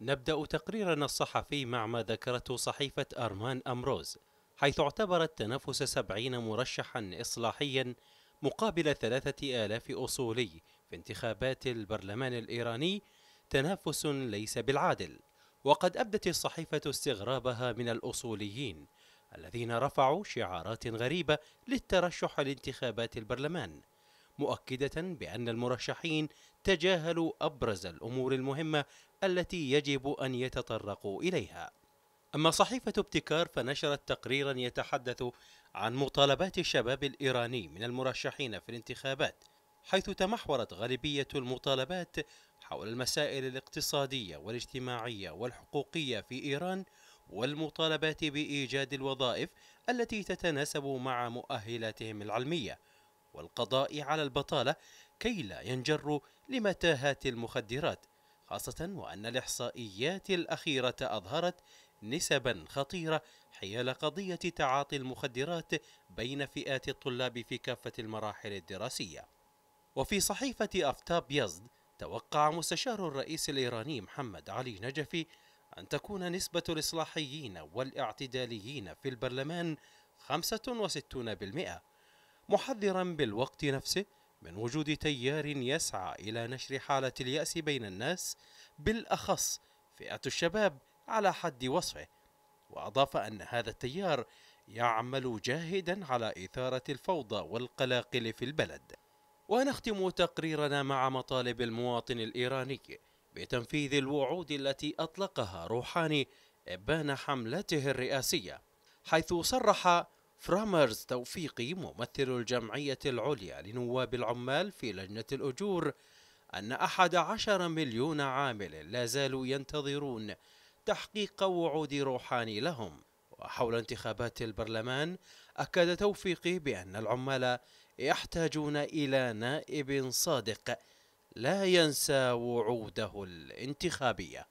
نبدأ تقريرنا الصحفي مع ما ذكرته صحيفة أرمان أمروز حيث اعتبرت تنافس سبعين مرشحا إصلاحيا مقابل ثلاثة آلاف أصولي في انتخابات البرلمان الإيراني تنافس ليس بالعادل وقد أبدت الصحيفة استغرابها من الأصوليين الذين رفعوا شعارات غريبة للترشح لانتخابات البرلمان مؤكدة بأن المرشحين تجاهلوا أبرز الأمور المهمة التي يجب أن يتطرقوا إليها أما صحيفة ابتكار فنشرت تقريرا يتحدث عن مطالبات الشباب الإيراني من المرشحين في الانتخابات حيث تمحورت غالبية المطالبات حول المسائل الاقتصادية والاجتماعية والحقوقية في إيران والمطالبات بإيجاد الوظائف التي تتناسب مع مؤهلاتهم العلمية والقضاء على البطالة كي لا ينجروا لمتاهات المخدرات خاصة وأن الإحصائيات الأخيرة أظهرت نسبا خطيرة حيال قضية تعاطي المخدرات بين فئات الطلاب في كافة المراحل الدراسية وفي صحيفة أفتاب يزد توقع مستشار الرئيس الإيراني محمد علي نجفي أن تكون نسبة الإصلاحيين والاعتداليين في البرلمان 65% محذرا بالوقت نفسه من وجود تيار يسعى إلى نشر حالة اليأس بين الناس بالأخص فئة الشباب على حد وصفه وأضاف أن هذا التيار يعمل جاهدا على إثارة الفوضى والقلاقل في البلد ونختم تقريرنا مع مطالب المواطن الإيراني بتنفيذ الوعود التي أطلقها روحاني إبان حملته الرئاسية حيث صرح فرامرز توفيقي ممثل الجمعية العليا لنواب العمال في لجنة الأجور أن أحد عشر مليون عامل لا زالوا ينتظرون تحقيق وعود روحاني لهم وحول انتخابات البرلمان أكد توفيقي بأن العمال يحتاجون إلى نائب صادق لا ينسى وعوده الانتخابية